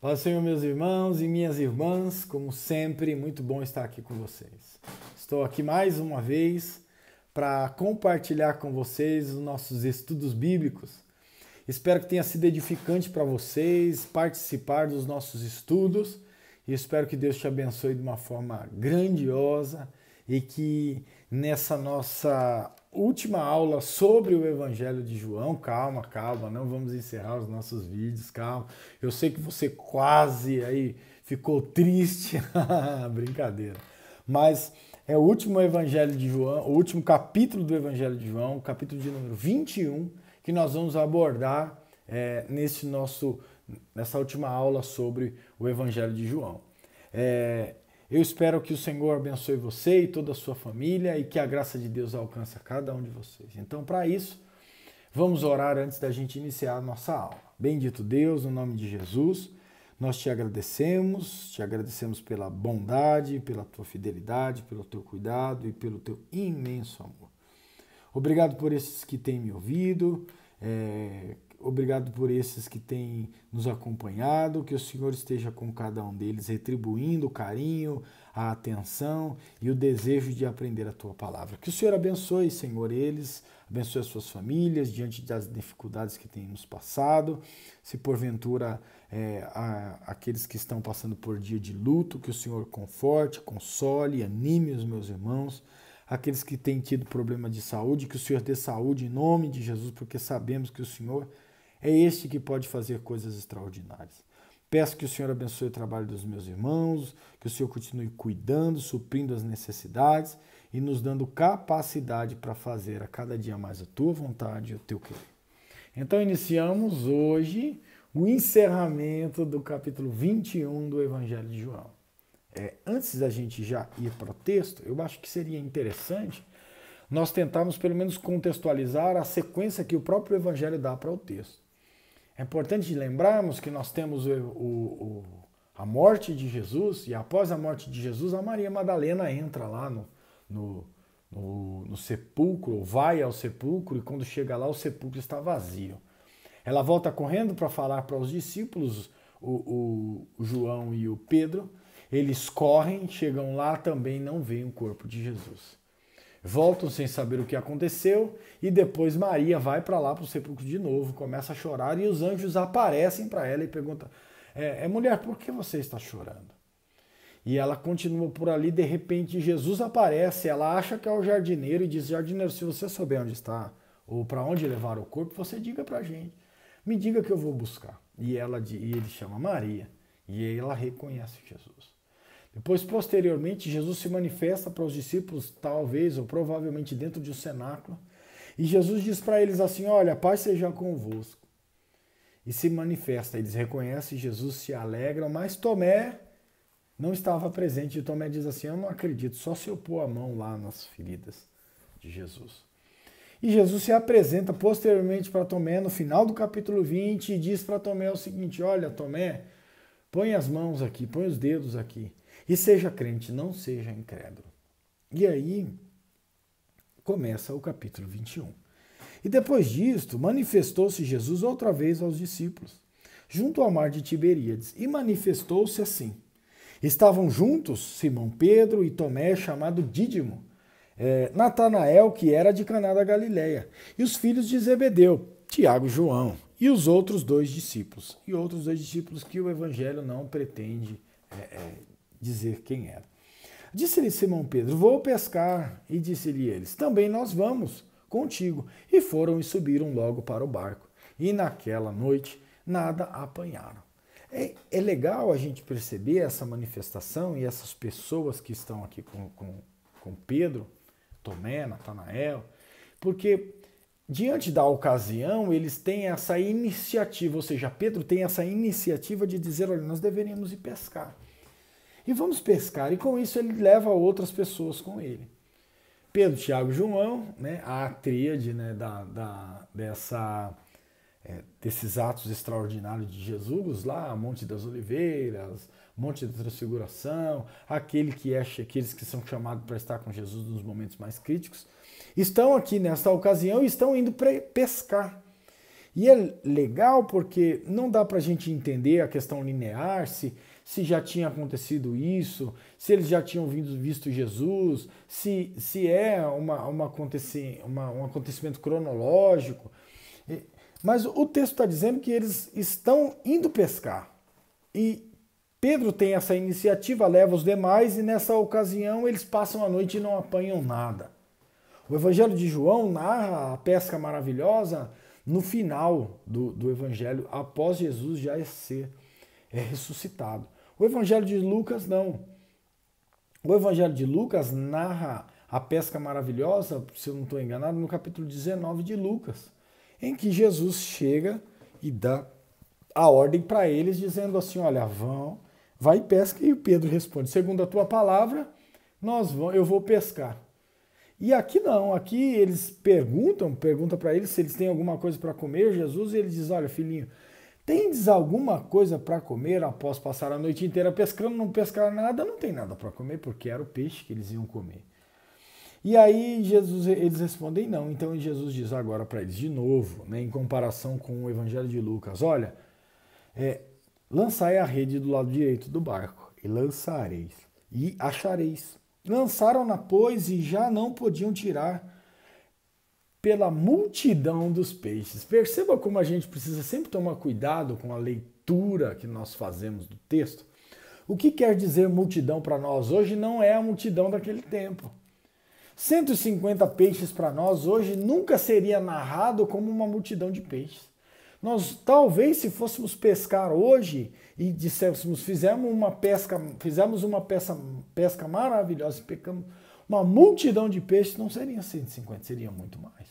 Paz Senhor, meus irmãos e minhas irmãs, como sempre, muito bom estar aqui com vocês. Estou aqui mais uma vez para compartilhar com vocês os nossos estudos bíblicos. Espero que tenha sido edificante para vocês participar dos nossos estudos e espero que Deus te abençoe de uma forma grandiosa e que nessa nossa última aula sobre o Evangelho de João. Calma, calma, não vamos encerrar os nossos vídeos, calma. Eu sei que você quase aí ficou triste, brincadeira. Mas é o último Evangelho de João, o último capítulo do Evangelho de João, capítulo de número 21, que nós vamos abordar é, nesse nosso, nessa última aula sobre o Evangelho de João. É, eu espero que o Senhor abençoe você e toda a sua família e que a graça de Deus alcance a cada um de vocês. Então, para isso, vamos orar antes da gente iniciar a nossa aula. Bendito Deus, no nome de Jesus, nós te agradecemos, te agradecemos pela bondade, pela tua fidelidade, pelo teu cuidado e pelo teu imenso amor. Obrigado por esses que têm me ouvido. É Obrigado por esses que têm nos acompanhado, que o Senhor esteja com cada um deles, retribuindo o carinho, a atenção e o desejo de aprender a tua palavra. Que o Senhor abençoe, Senhor, eles, abençoe as suas famílias diante das dificuldades que têm nos passado. Se porventura é, a, aqueles que estão passando por dia de luto, que o Senhor conforte, console, anime os meus irmãos aqueles que têm tido problema de saúde, que o Senhor dê saúde em nome de Jesus, porque sabemos que o Senhor é este que pode fazer coisas extraordinárias. Peço que o Senhor abençoe o trabalho dos meus irmãos, que o Senhor continue cuidando, suprindo as necessidades e nos dando capacidade para fazer a cada dia mais a tua vontade e o teu querer. Então, iniciamos hoje o encerramento do capítulo 21 do Evangelho de João. É, antes da gente já ir para o texto, eu acho que seria interessante nós tentarmos pelo menos contextualizar a sequência que o próprio Evangelho dá para o texto. É importante lembrarmos que nós temos o, o, o, a morte de Jesus e após a morte de Jesus, a Maria Madalena entra lá no, no, no, no sepulcro, vai ao sepulcro e quando chega lá, o sepulcro está vazio. Ela volta correndo para falar para os discípulos, o, o, João e o Pedro. Eles correm, chegam lá também não veem o corpo de Jesus voltam sem saber o que aconteceu e depois Maria vai para lá para o sepulcro de novo, começa a chorar e os anjos aparecem para ela e perguntam: é, é, mulher, por que você está chorando? E ela continua por ali, de repente Jesus aparece, ela acha que é o jardineiro e diz: Jardineiro, se você souber onde está ou para onde levar o corpo, você diga para a gente, me diga que eu vou buscar. E, ela, e ele chama Maria, e ela reconhece Jesus. Depois, posteriormente, Jesus se manifesta para os discípulos, talvez ou provavelmente dentro de um cenáculo, e Jesus diz para eles assim: Olha, paz seja convosco. E se manifesta, eles reconhecem, Jesus se alegra, mas Tomé não estava presente. E Tomé diz assim: Eu não acredito, só se eu pôr a mão lá nas feridas de Jesus. E Jesus se apresenta posteriormente para Tomé, no final do capítulo 20, e diz para Tomé o seguinte: Olha, Tomé, põe as mãos aqui, põe os dedos aqui e seja crente, não seja incrédulo. E aí começa o capítulo 21. E depois disto, manifestou-se Jesus outra vez aos discípulos, junto ao mar de Tiberíades, e manifestou-se assim. Estavam juntos Simão Pedro e Tomé, chamado Dídimo, é, Natanael, que era de Caná da Galileia, e os filhos de Zebedeu, Tiago e João, e os outros dois discípulos, e outros dois discípulos que o Evangelho não pretende é, é, dizer quem era. Disse-lhe Simão Pedro: Vou pescar. E disse-lhe eles: Também nós vamos contigo. E foram e subiram logo para o barco. E naquela noite nada apanharam. É, é legal a gente perceber essa manifestação e essas pessoas que estão aqui com, com, com Pedro, Tomé, Natanael, porque diante da ocasião eles têm essa iniciativa, ou seja, Pedro tem essa iniciativa de dizer: Olha, nós deveríamos ir pescar e vamos pescar. E com isso ele leva outras pessoas com ele. Pedro, Tiago e João, né, a tríade né, da, da, dessa, é, desses atos extraordinários de Jesus lá, Monte das Oliveiras, Monte da Transfiguração, aquele que é, aqueles que são chamados para estar com Jesus nos momentos mais críticos, estão aqui nesta ocasião e estão indo pescar. E é legal porque não dá para a gente entender a questão linear, se se já tinha acontecido isso, se eles já tinham vindo, visto Jesus, se, se é uma, uma, aconteci, uma, um acontecimento cronológico. Mas o texto está dizendo que eles estão indo pescar. E Pedro tem essa iniciativa, leva os demais, e nessa ocasião eles passam a noite e não apanham nada. O Evangelho de João narra a pesca maravilhosa no final do, do Evangelho, após Jesus já ser é ressuscitado. O Evangelho de Lucas não. O Evangelho de Lucas narra a pesca maravilhosa, se eu não estou enganado, no capítulo 19 de Lucas, em que Jesus chega e dá a ordem para eles, dizendo assim: Olha, vão, vai e pesca. E Pedro responde: Segundo a tua palavra, nós vamos, eu vou pescar. E aqui não, aqui eles perguntam, pergunta para eles se eles têm alguma coisa para comer, Jesus, e ele diz: Olha, filhinho, Tendes alguma coisa para comer após passar a noite inteira pescando? Não pescar nada, não tem nada para comer, porque era o peixe que eles iam comer. E aí Jesus, eles respondem não. Então Jesus diz agora para eles de novo, né, em comparação com o Evangelho de Lucas: olha, é, lançai a rede do lado direito do barco, e lançareis, e achareis. Lançaram-na, pois, e já não podiam tirar pela multidão dos peixes. Perceba como a gente precisa sempre tomar cuidado com a leitura que nós fazemos do texto. O que quer dizer multidão para nós hoje não é a multidão daquele tempo. 150 peixes para nós hoje nunca seria narrado como uma multidão de peixes. Nós talvez se fôssemos pescar hoje e disséssemos fizemos uma pesca, fizemos uma peça, pesca maravilhosa, pecamos uma multidão de peixes não seriam 150, seria muito mais.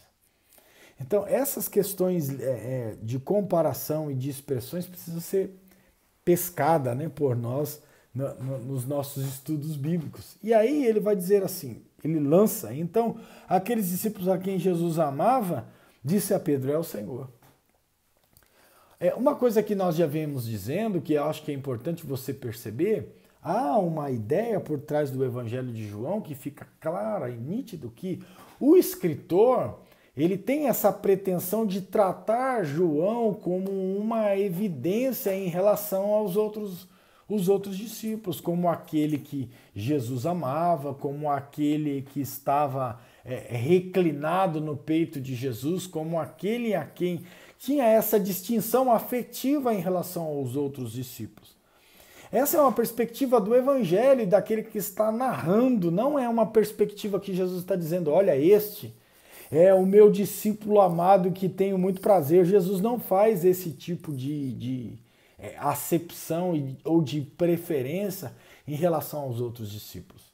Então, essas questões é, é, de comparação e de expressões precisam ser pescada né, por nós no, no, nos nossos estudos bíblicos. E aí ele vai dizer assim: ele lança. Então, aqueles discípulos a quem Jesus amava, disse a Pedro: É o Senhor. É, uma coisa que nós já vemos dizendo, que eu acho que é importante você perceber, há uma ideia por trás do Evangelho de João que fica clara e nítido que o escritor ele tem essa pretensão de tratar João como uma evidência em relação aos outros os outros discípulos, como aquele que Jesus amava, como aquele que estava é, reclinado no peito de Jesus, como aquele a quem tinha essa distinção afetiva em relação aos outros discípulos. Essa é uma perspectiva do evangelho daquele que está narrando, não é uma perspectiva que Jesus está dizendo, olha, este é o meu discípulo amado que tenho muito prazer. Jesus não faz esse tipo de, de é, acepção ou de preferência em relação aos outros discípulos.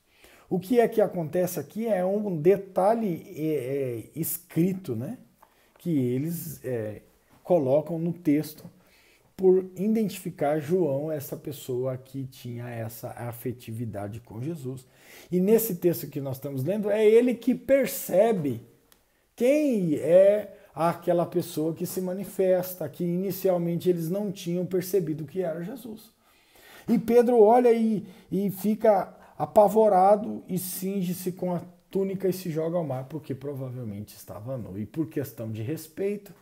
O que é que acontece aqui é um detalhe é, é, escrito, né? Que eles é, colocam no texto por identificar João, essa pessoa que tinha essa afetividade com Jesus. E nesse texto que nós estamos lendo, é ele que percebe quem é aquela pessoa que se manifesta, que inicialmente eles não tinham percebido que era Jesus. E Pedro olha e, e fica apavorado e cinge-se com a túnica e se joga ao mar, porque provavelmente estava nu. E por questão de respeito,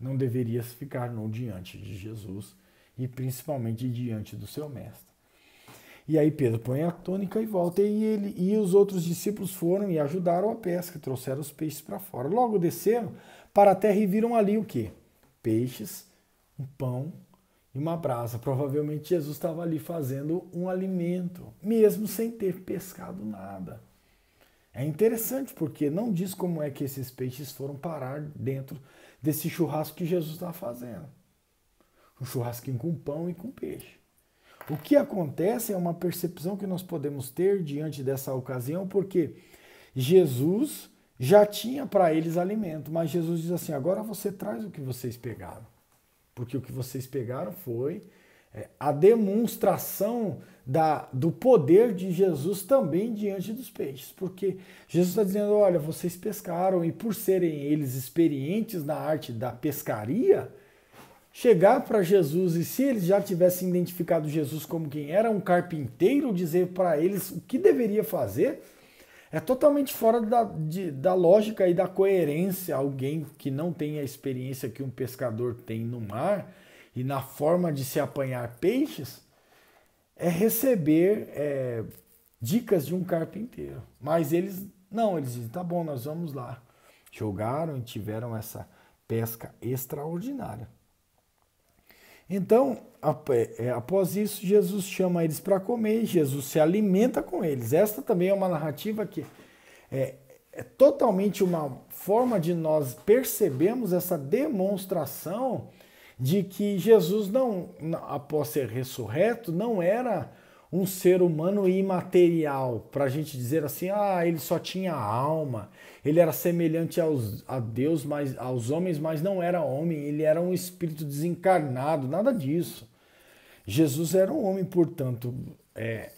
não deveria ficar nu diante de Jesus e principalmente diante do seu mestre. E aí Pedro põe a tônica e volta, e ele e os outros discípulos foram e ajudaram a pesca, trouxeram os peixes para fora. Logo desceram para a terra e viram ali o quê? Peixes, um pão e uma brasa. Provavelmente Jesus estava ali fazendo um alimento, mesmo sem ter pescado nada. É interessante porque não diz como é que esses peixes foram parar dentro desse churrasco que Jesus está fazendo. Um churrasquinho com pão e com peixe. O que acontece é uma percepção que nós podemos ter diante dessa ocasião, porque Jesus já tinha para eles alimento, mas Jesus diz assim: agora você traz o que vocês pegaram. Porque o que vocês pegaram foi é, a demonstração da, do poder de Jesus também diante dos peixes, porque Jesus está dizendo: olha, vocês pescaram, e por serem eles experientes na arte da pescaria, chegar para Jesus e se eles já tivessem identificado Jesus como quem era, um carpinteiro, dizer para eles o que deveria fazer, é totalmente fora da, de, da lógica e da coerência alguém que não tem a experiência que um pescador tem no mar e na forma de se apanhar peixes é receber é, dicas de um carpinteiro. Mas eles não, eles dizem, tá bom, nós vamos lá. Jogaram e tiveram essa pesca extraordinária. Então, é, é, após isso, Jesus chama eles para comer, Jesus se alimenta com eles. Esta também é uma narrativa que é, é totalmente uma forma de nós percebermos essa demonstração de que Jesus não, após ser ressurreto, não era um ser humano imaterial, para a gente dizer assim, ah, ele só tinha alma, ele era semelhante aos, a Deus, mas aos homens, mas não era homem, ele era um espírito desencarnado, nada disso. Jesus era um homem, portanto, é,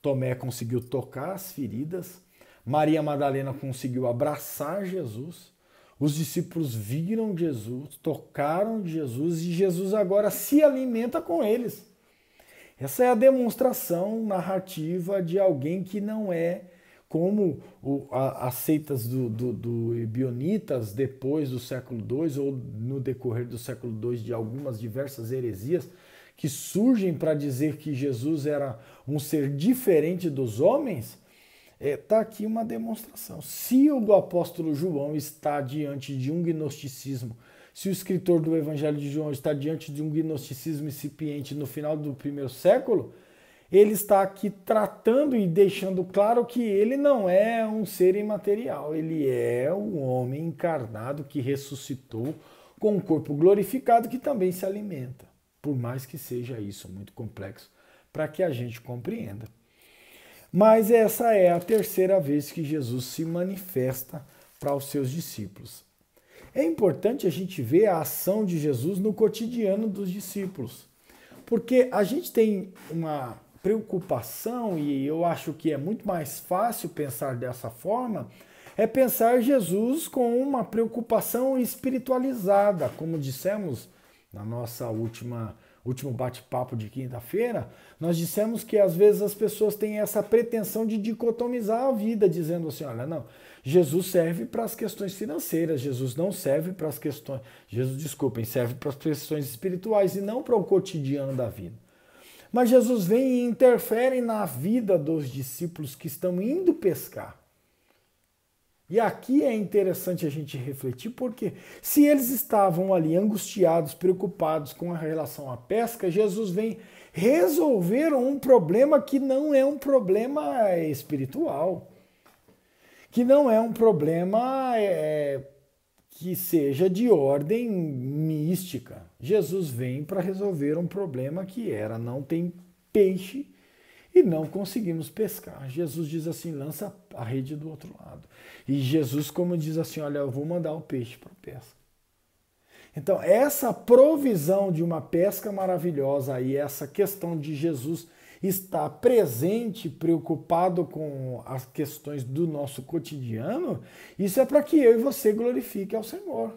Tomé conseguiu tocar as feridas, Maria Madalena conseguiu abraçar Jesus, os discípulos viram Jesus, tocaram Jesus e Jesus agora se alimenta com eles. Essa é a demonstração narrativa de alguém que não é como o, a, as seitas do, do, do Ibionitas depois do século II ou no decorrer do século II de algumas diversas heresias que surgem para dizer que Jesus era um ser diferente dos homens, está é, tá aqui uma demonstração. Se o apóstolo João está diante de um gnosticismo, se o escritor do Evangelho de João está diante de um gnosticismo incipiente no final do primeiro século, ele está aqui tratando e deixando claro que ele não é um ser imaterial, ele é um homem encarnado que ressuscitou com um corpo glorificado que também se alimenta. Por mais que seja isso muito complexo para que a gente compreenda. Mas essa é a terceira vez que Jesus se manifesta para os seus discípulos. É importante a gente ver a ação de Jesus no cotidiano dos discípulos, porque a gente tem uma preocupação, e eu acho que é muito mais fácil pensar dessa forma, é pensar Jesus com uma preocupação espiritualizada, como dissemos na nossa última último bate-papo de quinta-feira, nós dissemos que às vezes as pessoas têm essa pretensão de dicotomizar a vida, dizendo assim: olha, não, Jesus serve para as questões financeiras, Jesus não serve para as questões. Jesus, desculpem, serve para as questões espirituais e não para o cotidiano da vida. Mas Jesus vem e interfere na vida dos discípulos que estão indo pescar. E aqui é interessante a gente refletir, porque se eles estavam ali angustiados, preocupados com a relação à pesca, Jesus vem resolver um problema que não é um problema espiritual, que não é um problema é, que seja de ordem mística. Jesus vem para resolver um problema que era não tem peixe e não conseguimos pescar. Jesus diz assim: lança a rede do outro lado. E Jesus, como diz assim: olha, eu vou mandar o peixe para a pesca. Então, essa provisão de uma pesca maravilhosa e essa questão de Jesus estar presente, preocupado com as questões do nosso cotidiano, isso é para que eu e você glorifique ao Senhor.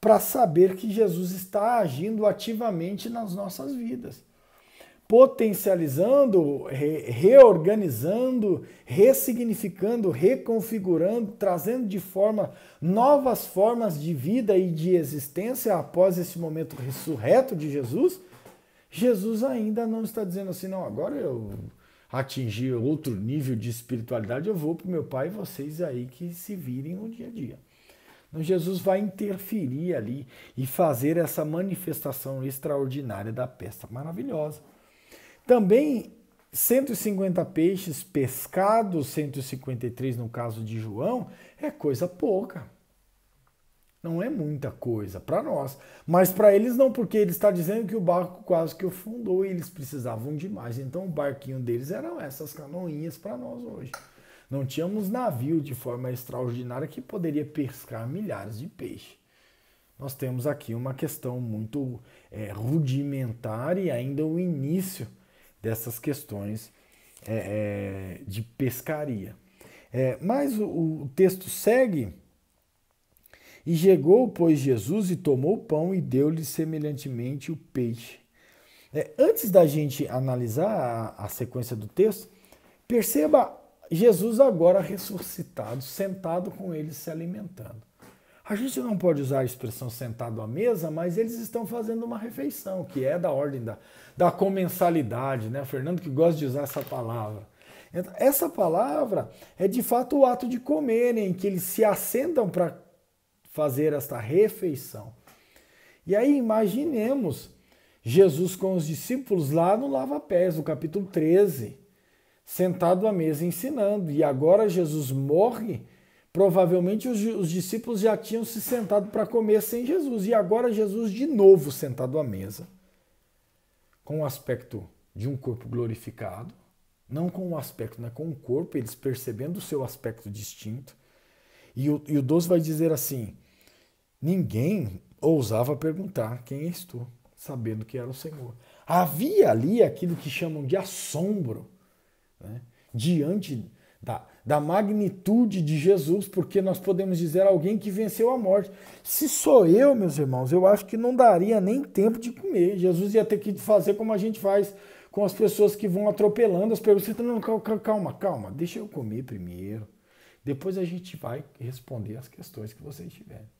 Para saber que Jesus está agindo ativamente nas nossas vidas potencializando, re reorganizando, ressignificando, reconfigurando, trazendo de forma novas formas de vida e de existência após esse momento ressurreto de Jesus, Jesus ainda não está dizendo assim, não, agora eu atingi outro nível de espiritualidade, eu vou para o meu pai e vocês aí que se virem no dia a dia. Então, Jesus vai interferir ali e fazer essa manifestação extraordinária da peça maravilhosa. Também 150 peixes pescados, 153 no caso de João, é coisa pouca. Não é muita coisa para nós, mas para eles não, porque ele está dizendo que o barco quase que afundou e eles precisavam de mais. Então o barquinho deles eram essas canoinhas para nós hoje. Não tínhamos navio de forma extraordinária que poderia pescar milhares de peixes. Nós temos aqui uma questão muito é, rudimentar e ainda o início dessas questões é, é, de pescaria. É, mas o, o texto segue. E chegou, pois, Jesus e tomou o pão e deu-lhe semelhantemente o peixe. É, antes da gente analisar a, a, sequência do texto, perceba Jesus agora ressuscitado, sentado com ele se alimentando. A gente não pode usar a expressão sentado à mesa, mas eles estão fazendo uma refeição, que é da ordem da, da comensalidade, né? O Fernando que gosta de usar essa palavra. Então, essa palavra é de fato o ato de comerem, que eles se assentam para fazer esta refeição. E aí imaginemos Jesus com os discípulos lá no lava-pés, no capítulo 13, sentado à mesa ensinando. E agora Jesus morre Provavelmente os, os discípulos já tinham se sentado para comer sem Jesus. E agora Jesus de novo sentado à mesa, com o aspecto de um corpo glorificado, não com o aspecto, né, com o corpo, eles percebendo o seu aspecto distinto. E o, e o 12 vai dizer assim: ninguém ousava perguntar quem és tu, sabendo que era o Senhor. Havia ali aquilo que chamam de assombro, né, diante da, da magnitude de Jesus, porque nós podemos dizer alguém que venceu a morte. Se sou eu, meus irmãos, eu acho que não daria nem tempo de comer. Jesus ia ter que fazer como a gente faz com as pessoas que vão atropelando as perguntas. Tá, não, calma, calma, deixa eu comer primeiro. Depois a gente vai responder as questões que vocês tiverem.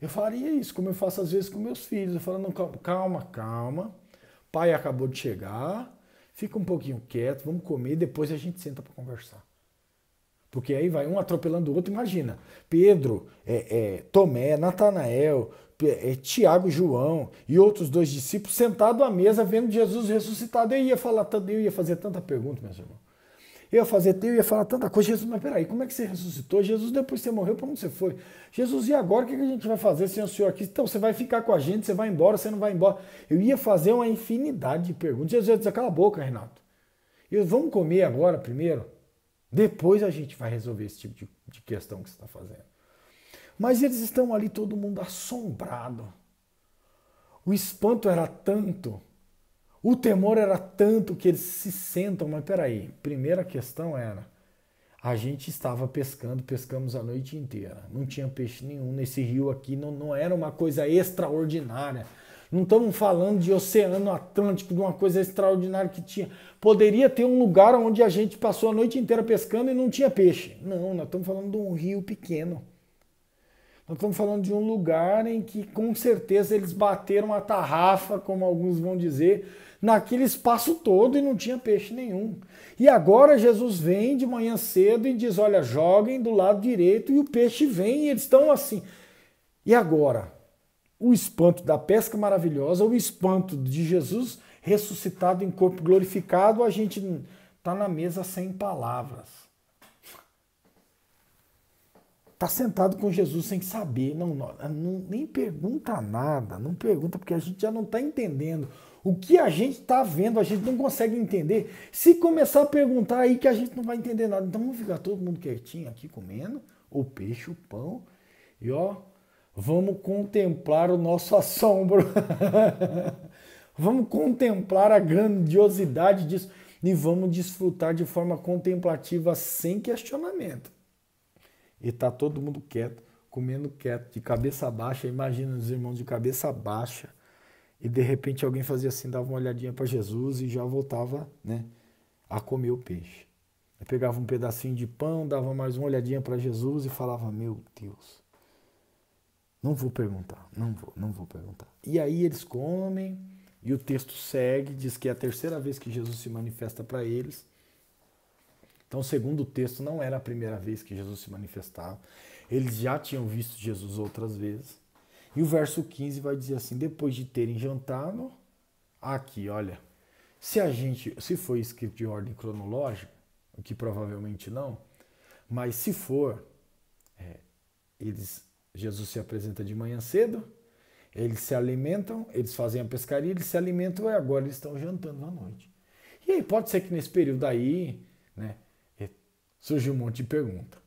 Eu faria isso, como eu faço às vezes com meus filhos. Eu falo, não, calma, calma. Pai acabou de chegar, fica um pouquinho quieto, vamos comer, depois a gente senta para conversar. Porque aí vai um atropelando o outro, imagina. Pedro, é, é, Tomé, Natanael, é, Tiago, João e outros dois discípulos sentados à mesa vendo Jesus ressuscitado. Eu ia falar tanto, eu ia fazer tanta pergunta, meus irmãos. Eu ia fazer, eu ia falar tanta coisa, Jesus, mas peraí, como é que você ressuscitou? Jesus, depois que você morreu, para onde você foi? Jesus, e agora o que a gente vai fazer sem o senhor aqui? Então, você vai ficar com a gente, você vai embora, você não vai embora. Eu ia fazer uma infinidade de perguntas. Jesus ia dizer, cala a boca, Renato. Eu, vamos comer agora primeiro? Depois a gente vai resolver esse tipo de, de questão que você está fazendo. Mas eles estão ali, todo mundo assombrado. O espanto era tanto, o temor era tanto que eles se sentam. Mas peraí, primeira questão era: a gente estava pescando, pescamos a noite inteira. Não tinha peixe nenhum nesse rio aqui, não, não era uma coisa extraordinária. Não estamos falando de Oceano Atlântico, de uma coisa extraordinária que tinha. Poderia ter um lugar onde a gente passou a noite inteira pescando e não tinha peixe. Não, nós estamos falando de um rio pequeno. Nós estamos falando de um lugar em que com certeza eles bateram a tarrafa, como alguns vão dizer, naquele espaço todo e não tinha peixe nenhum. E agora Jesus vem de manhã cedo e diz: Olha, joguem do lado direito, e o peixe vem, e eles estão assim. E agora? o espanto da pesca maravilhosa, o espanto de Jesus ressuscitado em corpo glorificado, a gente está na mesa sem palavras. Está sentado com Jesus sem saber, não, não, nem pergunta nada, não pergunta, porque a gente já não está entendendo. O que a gente está vendo, a gente não consegue entender. Se começar a perguntar aí que a gente não vai entender nada. Então vamos ficar todo mundo quietinho aqui comendo o peixe, o pão, e ó, Vamos contemplar o nosso assombro. vamos contemplar a grandiosidade disso e vamos desfrutar de forma contemplativa, sem questionamento. E está todo mundo quieto, comendo quieto, de cabeça baixa. Imagina os irmãos de cabeça baixa. E de repente alguém fazia assim, dava uma olhadinha para Jesus e já voltava né, a comer o peixe. Eu pegava um pedacinho de pão, dava mais uma olhadinha para Jesus e falava: Meu Deus, não vou perguntar, não vou, não vou perguntar. E aí eles comem, e o texto segue, diz que é a terceira vez que Jesus se manifesta para eles. Então, segundo o texto, não era a primeira vez que Jesus se manifestava. Eles já tinham visto Jesus outras vezes. E o verso 15 vai dizer assim: depois de terem jantado, aqui, olha, se a gente, se foi escrito de ordem cronológica, o que provavelmente não, mas se for, é, eles Jesus se apresenta de manhã cedo, eles se alimentam, eles fazem a pescaria, eles se alimentam e agora eles estão jantando à noite. E aí pode ser que nesse período aí, né, é, surge um monte de pergunta.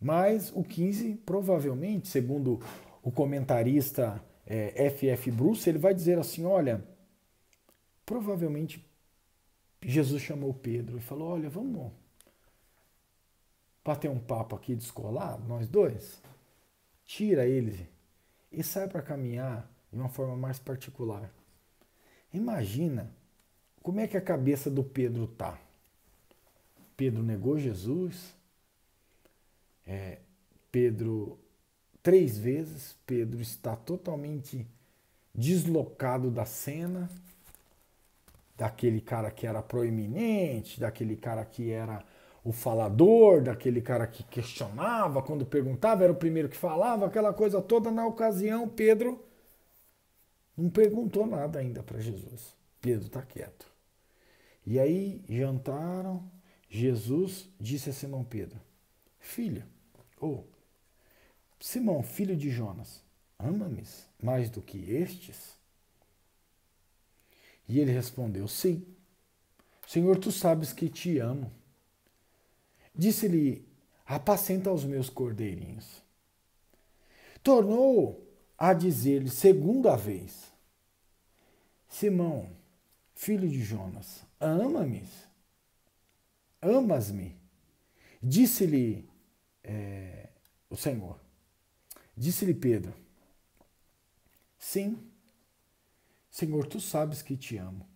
Mas o 15, provavelmente, segundo o comentarista é, F.F. Bruce, ele vai dizer assim: olha, provavelmente Jesus chamou Pedro e falou: olha, vamos bater um papo aqui descolar, nós dois? tira ele e sai para caminhar de uma forma mais particular. Imagina como é que a cabeça do Pedro tá. Pedro negou Jesus, é, Pedro três vezes, Pedro está totalmente deslocado da cena, daquele cara que era proeminente, daquele cara que era o falador, daquele cara que questionava, quando perguntava, era o primeiro que falava, aquela coisa toda. Na ocasião, Pedro não perguntou nada ainda para Jesus. Pedro está quieto. E aí jantaram. Jesus disse a Simão Pedro: Filha, ou oh, Simão, filho de Jonas, ama-me mais do que estes? E ele respondeu: Sim, Senhor, tu sabes que te amo. Disse-lhe: Apacenta os meus cordeirinhos. Tornou a dizer-lhe segunda vez: Simão, filho de Jonas, ama-me? Amas-me? Disse-lhe é, o Senhor. Disse-lhe Pedro: Sim, Senhor, tu sabes que te amo.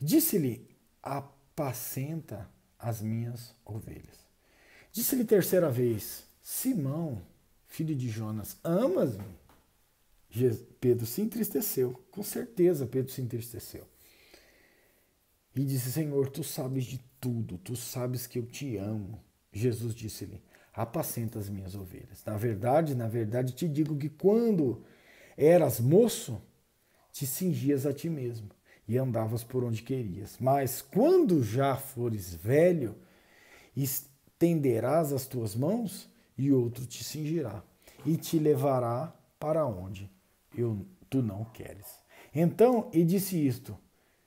Disse-lhe: Apacenta as minhas ovelhas. Disse-lhe terceira vez: Simão, filho de Jonas, amas-me? Pedro se entristeceu. Com certeza, Pedro se entristeceu. E disse: Senhor, tu sabes de tudo, tu sabes que eu te amo. Jesus disse-lhe: Apacenta as minhas ovelhas. Na verdade, na verdade, te digo que quando eras moço, te cingias a ti mesmo e andavas por onde querias. Mas quando já fores velho, tenderás as tuas mãos e outro te cingirá e te levará para onde eu, tu não queres. Então, e disse isto,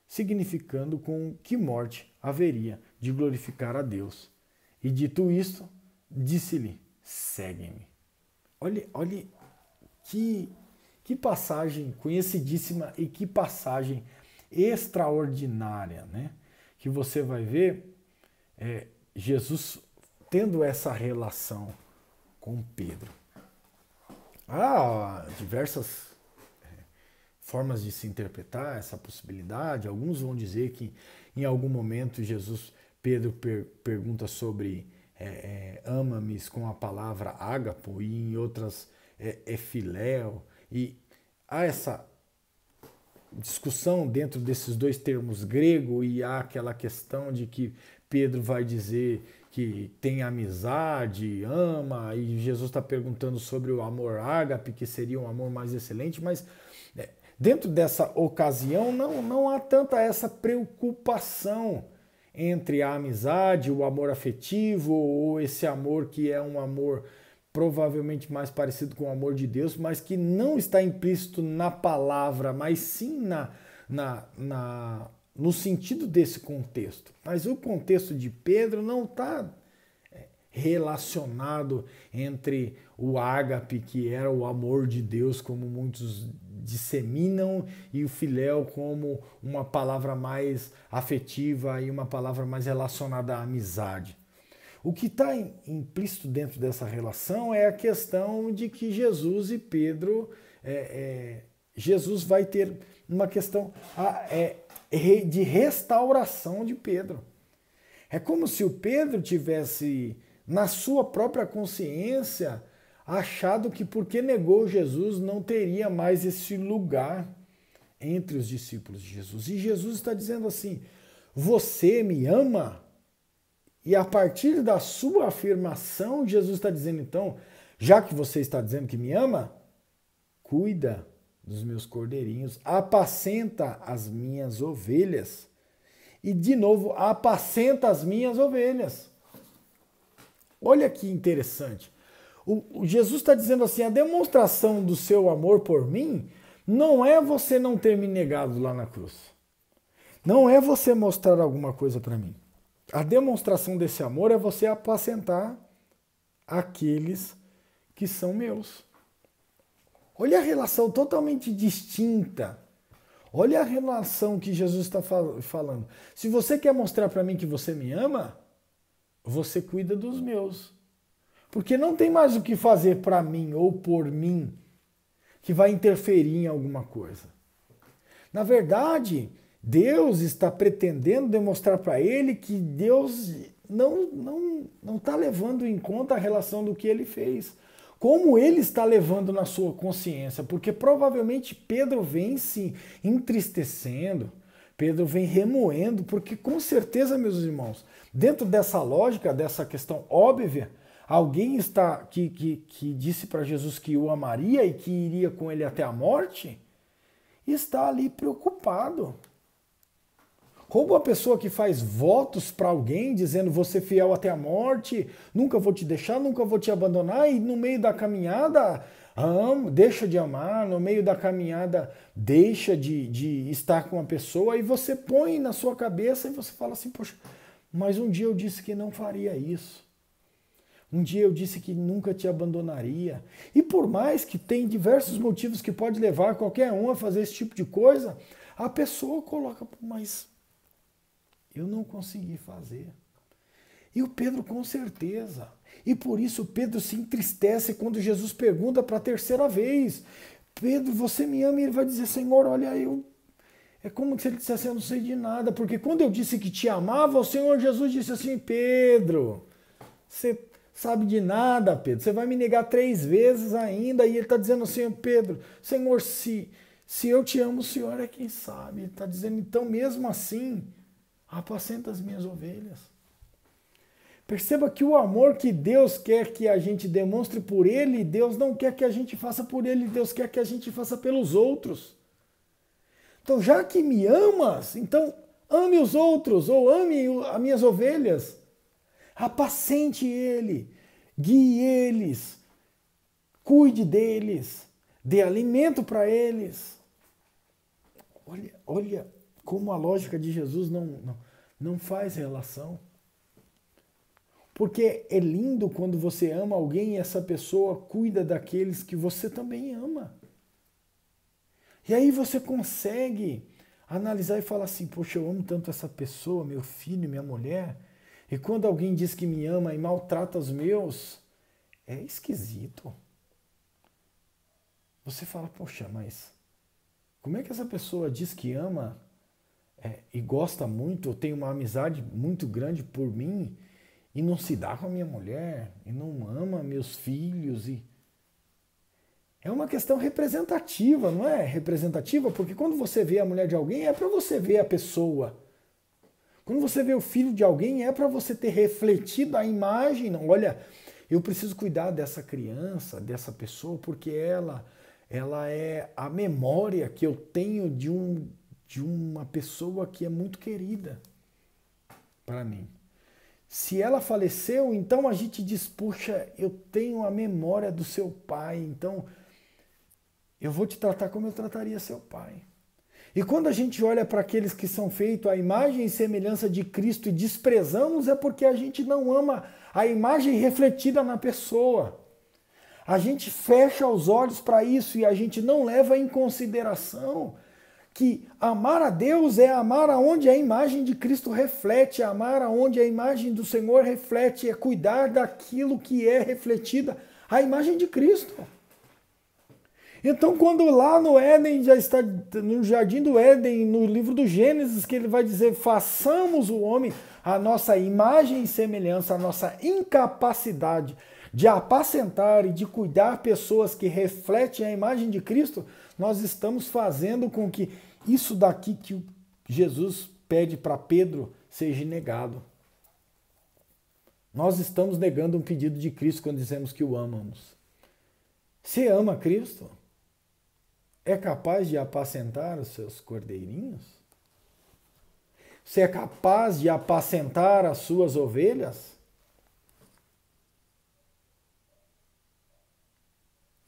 significando com que morte haveria de glorificar a Deus. E dito isto, disse-lhe: segue-me. Olha, olha que, que passagem conhecidíssima e que passagem extraordinária, né? Que você vai ver é, Jesus tendo essa relação com Pedro. Há diversas é, formas de se interpretar essa possibilidade. Alguns vão dizer que em algum momento Jesus, Pedro per, pergunta sobre é, é, ama-me com a palavra ágapo e em outras é, é filéu. E há essa discussão dentro desses dois termos grego e há aquela questão de que Pedro vai dizer que tem amizade, ama, e Jesus está perguntando sobre o amor ágape, que seria um amor mais excelente, mas é, dentro dessa ocasião não, não há tanta essa preocupação entre a amizade, o amor afetivo, ou esse amor que é um amor provavelmente mais parecido com o amor de Deus, mas que não está implícito na palavra, mas sim na, na, na no sentido desse contexto. Mas o contexto de Pedro não está é, relacionado entre o ágape, que era o amor de Deus, como muitos disseminam, e o filéu como uma palavra mais afetiva e uma palavra mais relacionada à amizade. O que está implícito dentro dessa relação é a questão de que Jesus e Pedro, é, é, Jesus vai ter uma questão é, de restauração de Pedro. É como se o Pedro tivesse, na sua própria consciência, achado que porque negou Jesus não teria mais esse lugar entre os discípulos de Jesus. E Jesus está dizendo assim: Você me ama? E a partir da sua afirmação, Jesus está dizendo então: Já que você está dizendo que me ama, cuida dos meus cordeirinhos, apacenta as minhas ovelhas. E de novo, apacenta as minhas ovelhas. Olha que interessante. O, o Jesus está dizendo assim: a demonstração do seu amor por mim não é você não ter me negado lá na cruz. Não é você mostrar alguma coisa para mim. A demonstração desse amor é você apacentar aqueles que são meus. Olha a relação totalmente distinta. Olha a relação que Jesus está fal falando. Se você quer mostrar para mim que você me ama, você cuida dos meus. Porque não tem mais o que fazer para mim ou por mim que vai interferir em alguma coisa. Na verdade, Deus está pretendendo demonstrar para ele que Deus não não não está levando em conta a relação do que ele fez como ele está levando na sua consciência, porque provavelmente Pedro vem se entristecendo, Pedro vem remoendo, porque com certeza, meus irmãos, dentro dessa lógica, dessa questão óbvia, alguém está que, que, que disse para Jesus que o amaria e que iria com ele até a morte, está ali preocupado. Como a pessoa que faz votos para alguém, dizendo você é fiel até a morte, nunca vou te deixar, nunca vou te abandonar, e no meio da caminhada amo, deixa de amar, no meio da caminhada deixa de, de estar com a pessoa, e você põe na sua cabeça e você fala assim, poxa, mas um dia eu disse que não faria isso. Um dia eu disse que nunca te abandonaria. E por mais que tem diversos motivos que pode levar qualquer um a fazer esse tipo de coisa, a pessoa coloca, mas eu não consegui fazer. E o Pedro, com certeza. E por isso Pedro se entristece quando Jesus pergunta para a terceira vez: Pedro, você me ama? E ele vai dizer: Senhor, olha, eu. É como se ele dissesse: Eu não sei de nada. Porque quando eu disse que te amava, o Senhor Jesus disse assim: Pedro, você sabe de nada, Pedro. Você vai me negar três vezes ainda. E ele está dizendo assim: Pedro, Senhor, se, se eu te amo, o Senhor é quem sabe. Ele está dizendo: Então, mesmo assim apacenta as minhas ovelhas. Perceba que o amor que Deus quer que a gente demonstre por Ele, Deus não quer que a gente faça por Ele, Deus quer que a gente faça pelos outros. Então, já que me amas, então ame os outros ou ame as minhas ovelhas. Apacente ele, guie eles, cuide deles, dê alimento para eles. Olha, olha como a lógica de Jesus não, não, não faz relação. Porque é lindo quando você ama alguém e essa pessoa cuida daqueles que você também ama. E aí você consegue analisar e falar assim: poxa, eu amo tanto essa pessoa, meu filho, minha mulher. E quando alguém diz que me ama e maltrata os meus, é esquisito. Você fala: poxa, mas como é que essa pessoa diz que ama é, e gosta muito, eu tenho uma amizade muito grande por mim e não se dá com a minha mulher e não ama meus filhos e é uma questão representativa, não é? Representativa, porque quando você vê a mulher de alguém é para você ver a pessoa. Quando você vê o filho de alguém é para você ter refletido a imagem, não, olha, eu preciso cuidar dessa criança, dessa pessoa, porque ela ela é a memória que eu tenho de um de uma pessoa que é muito querida para mim. Se ela faleceu, então a gente diz: puxa, eu tenho a memória do seu pai, então eu vou te tratar como eu trataria seu pai. E quando a gente olha para aqueles que são feitos à imagem e semelhança de Cristo e desprezamos, é porque a gente não ama a imagem refletida na pessoa. A gente fecha os olhos para isso e a gente não leva em consideração que amar a Deus é amar aonde a imagem de Cristo reflete, amar aonde a imagem do Senhor reflete, é cuidar daquilo que é refletida, a imagem de Cristo. Então, quando lá no Éden, já está no jardim do Éden, no livro do Gênesis, que ele vai dizer: façamos o homem a nossa imagem e semelhança, a nossa incapacidade de apacentar e de cuidar pessoas que refletem a imagem de Cristo, nós estamos fazendo com que isso daqui que Jesus pede para Pedro seja negado. Nós estamos negando um pedido de Cristo quando dizemos que o amamos. Se ama Cristo, é capaz de apacentar os seus cordeirinhos? Você é capaz de apacentar as suas ovelhas?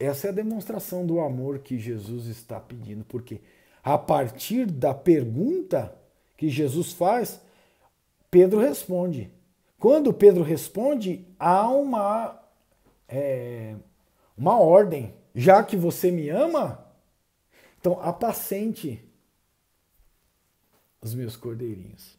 Essa é a demonstração do amor que Jesus está pedindo, porque a partir da pergunta que Jesus faz, Pedro responde. Quando Pedro responde, há uma, é, uma ordem. Já que você me ama, então apacente os meus cordeirinhos.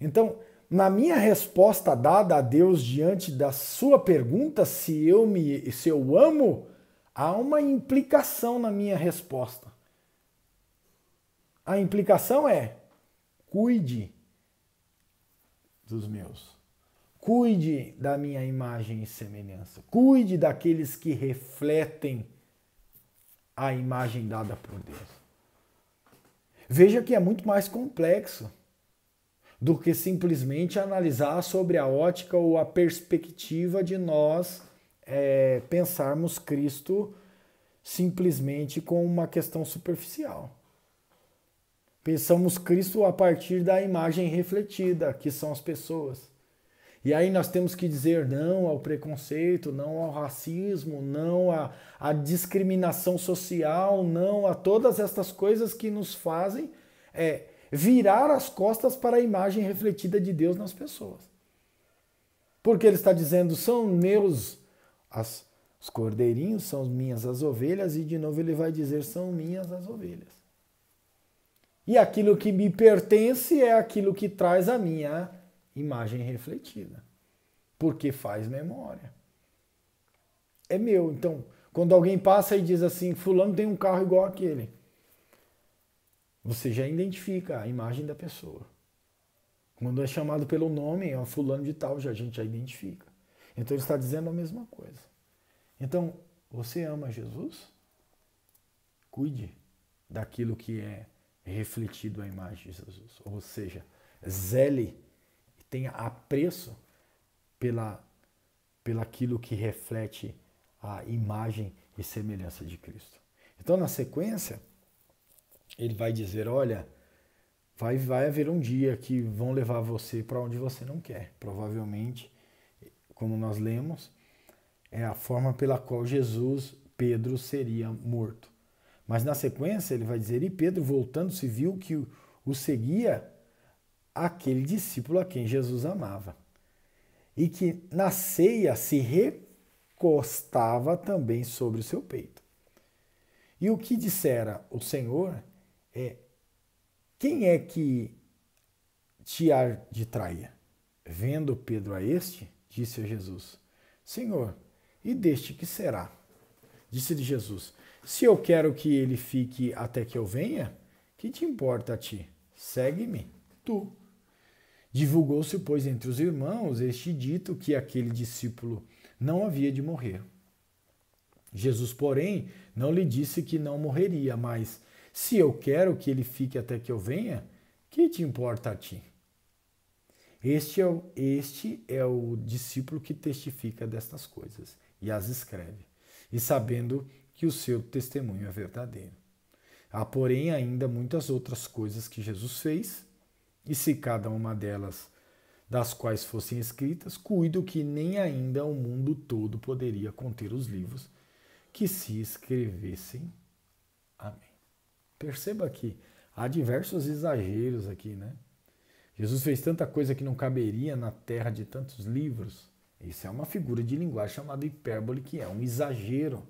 Então, na minha resposta dada a Deus diante da sua pergunta se eu me se eu amo, há uma implicação na minha resposta. A implicação é: cuide dos meus. Cuide da minha imagem e semelhança. Cuide daqueles que refletem a imagem dada por Deus. Veja que é muito mais complexo do que simplesmente analisar sobre a ótica ou a perspectiva de nós é, pensarmos Cristo simplesmente com uma questão superficial. Pensamos Cristo a partir da imagem refletida, que são as pessoas. E aí nós temos que dizer não ao preconceito, não ao racismo, não à, à discriminação social, não a todas estas coisas que nos fazem é, virar as costas para a imagem refletida de Deus nas pessoas. Porque ele está dizendo: são meus as, os cordeirinhos, são minhas as ovelhas, e de novo ele vai dizer: são minhas as ovelhas. E aquilo que me pertence é aquilo que traz a minha imagem refletida, porque faz memória. É meu. Então, quando alguém passa e diz assim: Fulano tem um carro igual aquele. Você já identifica a imagem da pessoa. Quando é chamado pelo nome, ó, fulano de tal, já, a gente já identifica. Então ele está dizendo a mesma coisa. Então, você ama Jesus? Cuide daquilo que é refletido a imagem de Jesus. Ou seja, zele, tenha apreço pela, pela aquilo que reflete a imagem e semelhança de Cristo. Então, na sequência, ele vai dizer: olha, vai, vai haver um dia que vão levar você para onde você não quer. Provavelmente, como nós lemos, é a forma pela qual Jesus, Pedro, seria morto. Mas na sequência ele vai dizer: E Pedro, voltando-se, viu que o, o seguia aquele discípulo a quem Jesus amava. E que na ceia se recostava também sobre o seu peito. E o que dissera o Senhor é, quem é que te arde de trair? Vendo Pedro a este, disse a Jesus: Senhor, e deste que será? Disse-lhe Jesus: Se eu quero que ele fique até que eu venha, que te importa a ti? Segue-me, tu. Divulgou-se, pois, entre os irmãos este dito que aquele discípulo não havia de morrer. Jesus, porém, não lhe disse que não morreria, mas se eu quero que ele fique até que eu venha, que te importa a ti? Este é, o, este é o discípulo que testifica destas coisas e as escreve, e sabendo que o seu testemunho é verdadeiro. Há, porém, ainda muitas outras coisas que Jesus fez, e se cada uma delas das quais fossem escritas, cuido que nem ainda o mundo todo poderia conter os livros que se escrevessem. Amém. Perceba aqui, há diversos exageros aqui, né? Jesus fez tanta coisa que não caberia na terra de tantos livros. Isso é uma figura de linguagem chamada hipérbole, que é um exagero.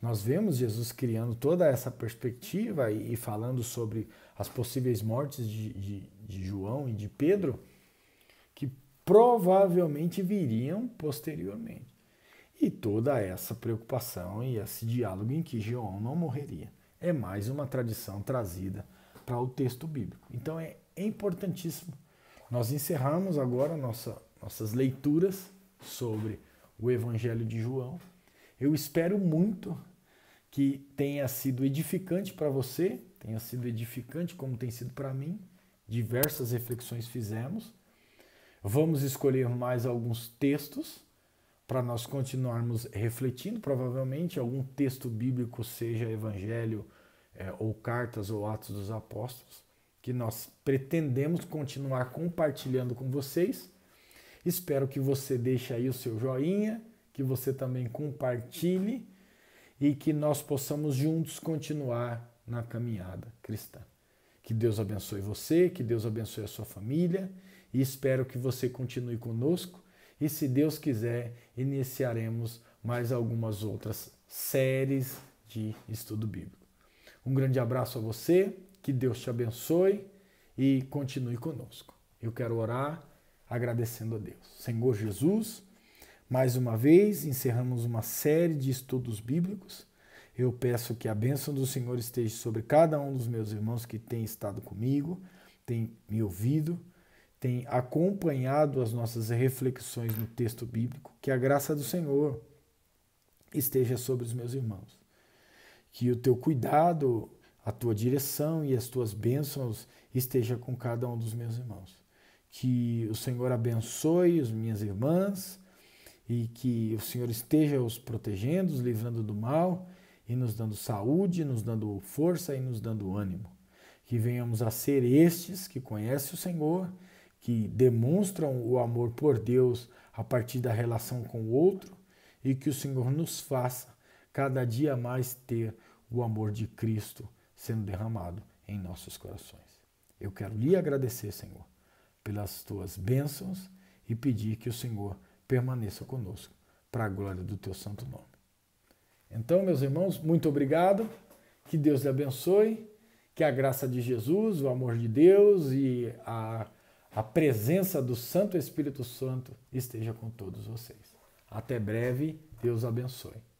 Nós vemos Jesus criando toda essa perspectiva e, falando sobre as possíveis mortes de, de, de João e de Pedro, que provavelmente viriam posteriormente. E toda essa preocupação e esse diálogo em que João não morreria é mais uma tradição trazida para o texto bíblico. Então é, é importantíssimo. Nós encerramos agora nossa, nossas leituras sobre o Evangelho de João. Eu espero muito que tenha sido edificante para você, tenha sido edificante como tem sido para mim. Diversas reflexões fizemos. Vamos escolher mais alguns textos para nós continuarmos refletindo, provavelmente algum texto bíblico, seja evangelho é, ou cartas ou atos dos apóstolos, que nós pretendemos continuar compartilhando com vocês. Espero que você deixe aí o seu joinha, que você também compartilhe e que nós possamos juntos continuar na caminhada cristã. Que Deus abençoe você, que Deus abençoe a sua família e espero que você continue conosco e, se Deus quiser, iniciaremos mais algumas outras séries de estudo bíblico. Um grande abraço a você, que Deus te abençoe e continue conosco. Eu quero orar agradecendo a Deus. Senhor Jesus, mais uma vez encerramos uma série de estudos bíblicos. Eu peço que a bênção do Senhor esteja sobre cada um dos meus irmãos que tem estado comigo, tem me ouvido tem acompanhado as nossas reflexões no texto bíblico, que a graça do Senhor esteja sobre os meus irmãos. Que o teu cuidado, a tua direção e as tuas bênçãos esteja com cada um dos meus irmãos. Que o Senhor abençoe as minhas irmãs e que o Senhor esteja os protegendo, os livrando do mal e nos dando saúde, nos dando força e nos dando ânimo. Que venhamos a ser estes que conhecem o Senhor que demonstram o amor por Deus a partir da relação com o outro e que o Senhor nos faça cada dia mais ter o amor de Cristo sendo derramado em nossos corações. Eu quero lhe agradecer, Senhor, pelas tuas bênçãos e pedir que o Senhor permaneça conosco para a glória do teu santo nome. Então, meus irmãos, muito obrigado. Que Deus lhe abençoe. Que a graça de Jesus, o amor de Deus e a a presença do Santo Espírito Santo esteja com todos vocês. Até breve, Deus abençoe.